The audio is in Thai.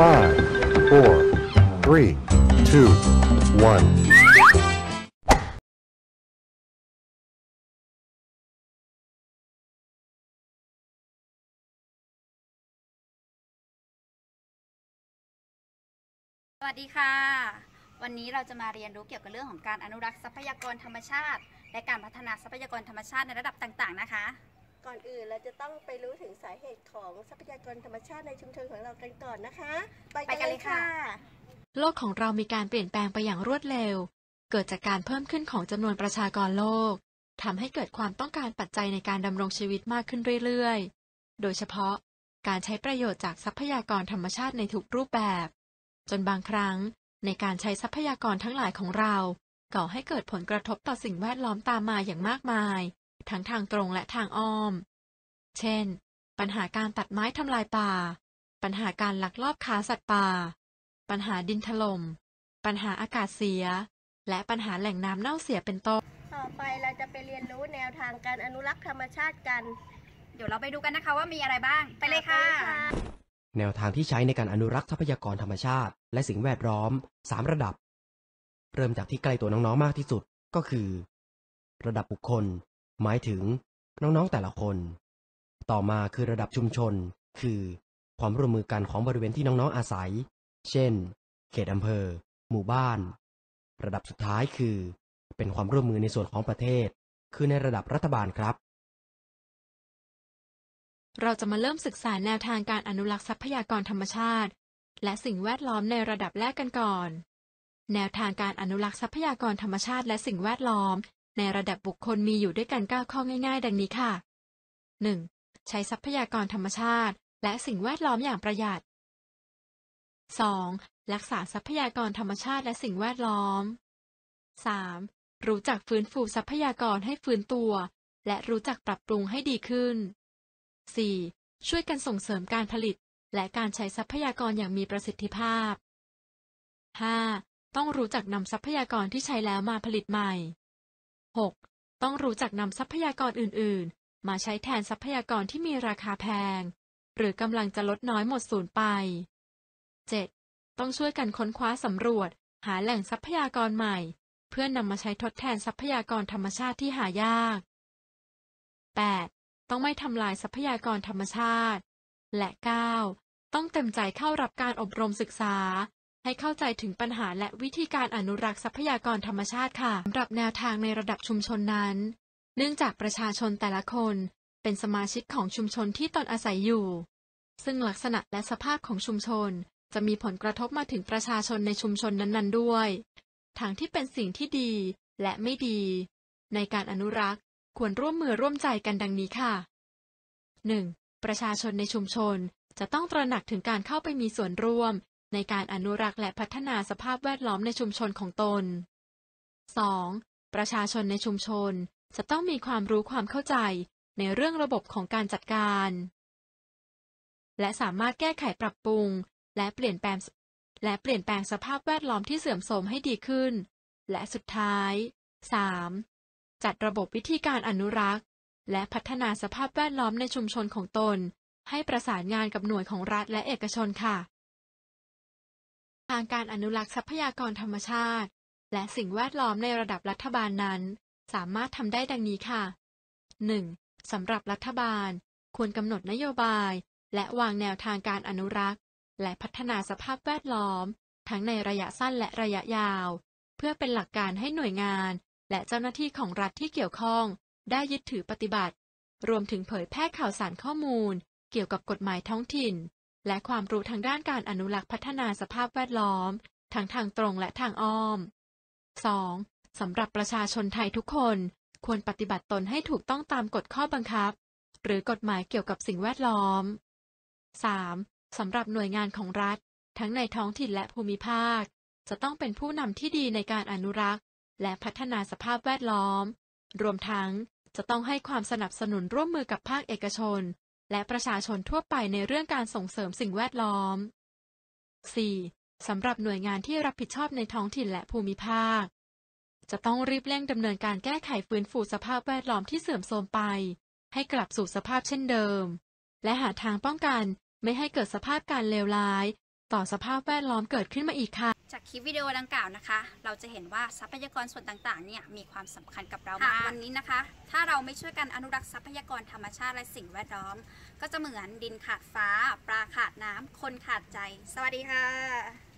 five four three two one สวัสดีค่ะ วันนี้เราจะมาเรียนรู้เกี่ยวกับเรื่องของการอนุรักษ์ทรัพยากรธรรมชาติ และการพัฒนาทรัพยากรธรรมชาติในระดับต่างๆ นะคะก่อนอื่นเราจะต้องไปรู้ถึงสาเหตุของทรัพยากรธรรมชาติในชุมชนของเรากันก่อนนะคะไปไปกันเลยค่ะ โลกของเรามีการเปลี่ยนแปลงไปอย่างรวดเร็ว เกิดจากการเพิ่มขึ้นของจำนวนประชากรโลก ทำให้เกิดความต้องการปัจจัยในการดำรงชีวิตมากขึ้นเรื่อย ๆ โดยเฉพาะการใช้ประโยชน์จากทรัพยากรธรรมชาติในทุกรูปแบบ จนบางครั้งในการใช้ทรัพยากรทั้งหลายของเรา ก่อให้เกิดผลกระทบต่อสิ่งแวดล้อมตามมาอย่างมากมายทั้งทางตรงและทางอ้อม เช่น ปัญหาการตัดไม้ทำลายป่า ปัญหาการลักลอบค้าสัตว์ป่า ปัญหาดินถลม่ม ปัญหาอากาศเสีย และปัญหาแหล่งน้ำเน่าเสียเป็นต้น ต่อไปเราจะไปเรียนรู้แนวทางการอนุรักษ์ธรรมชาติกัน เดี๋ยวเราไปดูกันนะคะว่ามีอะไรบ้าง ไปเลยค่ะ แนวทางที่ใช้ในการอนุรักษ์ทรัพยากรธรรมชาติ และสิ่งแวดล้อม 3 ระดับ เริ่มจากที่ใกล้ตัวน้องๆ มากที่สุด ก็คือ ระดับบุคคลหมายถึง น้องๆแต่ละคน ต่อมาคือระดับชุมชน คือความร่วมมือกันของบริเวณที่น้องๆอาศัย เช่น เขตอำเภอ หมู่บ้าน ระดับสุดท้ายคือ เป็นความร่วมมือในส่วนของประเทศ คือในระดับรัฐบาลครับ เราจะมาเริ่มศึกษาแนวทางการอนุรักษ์ทรัพยากรธรรมชาติ และสิ่งแวดล้อมในระดับแรกกันก่อน แนวทางการอนุรักษ์ทรัพยากรธรรมชาติ และสิ่งแวดล้อมในระดับบุคคลมีอยู่ด้วยกัน9ข้อง่ายๆ ดังนี้ค่ะ 1. ใช้ทรัพยากรธรรมชาติและสิ่งแวดล้อมอย่างประหยัด 2. รักษาทรัพยากรธรรมชาติ และสิ่งแวดล้อม 3. รู้จักฟื้นฟูทรัพยากรให้ฟื้นตัว และรู้จักปรับปรุงให้ดีขึ้น 4. ช่วยกันส่งเสริมการผลิต และการใช้ทรัพยากรอย่างมีประสิทธิภาพ 5. ต้องรู้จักนำทรัพยากรที่ใช้แล้วมาผลิตใหม่ 6. ต้องรู้จักนำทรัพยากรอื่น ๆ มาใช้แทนทรัพยากรที่มีราคาแพงหรือกำลังจะลดน้อยหมดสูญไป 7. ต้องช่วยกันค้นคว้าสำรวจ หาแหล่งทรัพยากรใหม่เพื่อนำมาใช้ทดแทนทรัพยากรธรรมชาติที่หายาก 8. ต้องไม่ทำลายทรัพยากรธรรมชาติ และ 9. ต้องเต็มใจเข้ารับการอบรมศึกษาให้เข้าใจถึงปัญหาและวิธีการอนุรักษ์ทรัพยากรธรรมชาติค่ะสำหรับแนวทางในระดับชุมชนนั้น เนื่องจากประชาชนแต่ละคนเป็นสมาชิกของชุมชนที่ตนอาศัยอยู่ ซึ่งลักษณะและสภาพของชุมชน จะมีผลกระทบมาถึงประชาชนในชุมชนนั้นๆด้วยทางที่เป็นสิ่งที่ดีและไม่ดี ในการอนุรักษ์ควรร่วมมือร่วมใจกันดังนี้ค่ะ 1. ประชาชนในชุมชนจะต้องตระหนักถึงการเข้าไปมีส่วนร่วมในการอนุรักษ์และพัฒนาสภาพแวดล้อมในชุมชนของตน 2. ประชาชนในชุมชน จะต้องมีความรู้ความเข้าใจในเรื่องระบบของการจัดการ และสามารถแก้ไขปรับปรุง และเปลี่ยนแปลงและเปลี่ยนแปลงสภาพแวดล้อมที่เสื่อมโทรมให้ดีขึ้น และสุดท้าย 3. จัดระบบวิธีการอนุรักษ์ และพัฒนาสภาพแวดล้อมในชุมชนของตน ให้ประสานงานกับหน่วยของรัฐและเอกชนค่ะทางการอนุรักษ์ทรัพยากรธรรมชาติ และสิ่งแวดล้อมในระดับรัฐบาลนั้น สามารถทำได้ดังนี้ค่ะ 1. สำหรับรัฐบาล ควรกำหนดนโยบาย และวางแนวทางการอนุรักษ์ และพัฒนาสภาพแวดล้อม ทั้งในระยะสั้นและระยะยาว เพื่อเป็นหลักการให้หน่วยงาน และเจ้าหน้าที่ของรัฐที่เกี่ยวข้อง ได้ยึดถือปฏิบัติ รวมถึงเผยแพร่ข่าวสารข้อมูล เกี่ยวกับกฎหมายท้องถิ่นและความรู้ทางด้านการอนุรักษ์ พัฒนาสภาพแวดล้อม ทั้งทางตรงและทางอ้อม 2. สำหรับประชาชนไทยทุกคนควรปฏิบัติตนให้ถูกต้องตามกฎข้อบังคับ หรือกฎหมายเกี่ยวกับสิ่งแวดล้อม 3. สำหรับหน่วยงานของรัฐ ทั้งในท้องถิ่นและภูมิภาค จะต้องเป็นผู้นำที่ดีในการอนุรักษ์ และพัฒนาสภาพแวดล้อม รวมทั้งจะต้องให้ความสนับสนุนร่วมมือกับภาคเอกชนและประชาชนทั่วไปในเรื่องการส่งเสริมสิ่งแวดล้อม 4. สำหรับหน่วยงานที่รับผิดชอบในท้องถิ่นและภูมิภาค จะต้องรีบเร่งดำเนินการแก้ไขฟื้นฟูสภาพแวดล้อมที่เสื่อมโทรมไป ให้กลับสู่สภาพเช่นเดิม และหาทางป้องกันไม่ให้เกิดสภาพการเลวร้าย ต่อสภาพแวดล้อมเกิดขึ้นมาอีกค่ะจากคลิปวิดีโอดังกล่าวนะคะ เราจะเห็นว่าทรัพยากรส่วนต่างๆ เนี่ย มีความสำคัญกับเรามากวันนี้นะคะ ถ้าเราไม่ช่วยกันอนุรักษ์ทรัพยากรธรรมชาติและสิ่งแวดล้อม ก็จะเหมือนดินขาดฟ้า ปลาขาดน้ำ คนขาดใจ สวัสดีค่ะ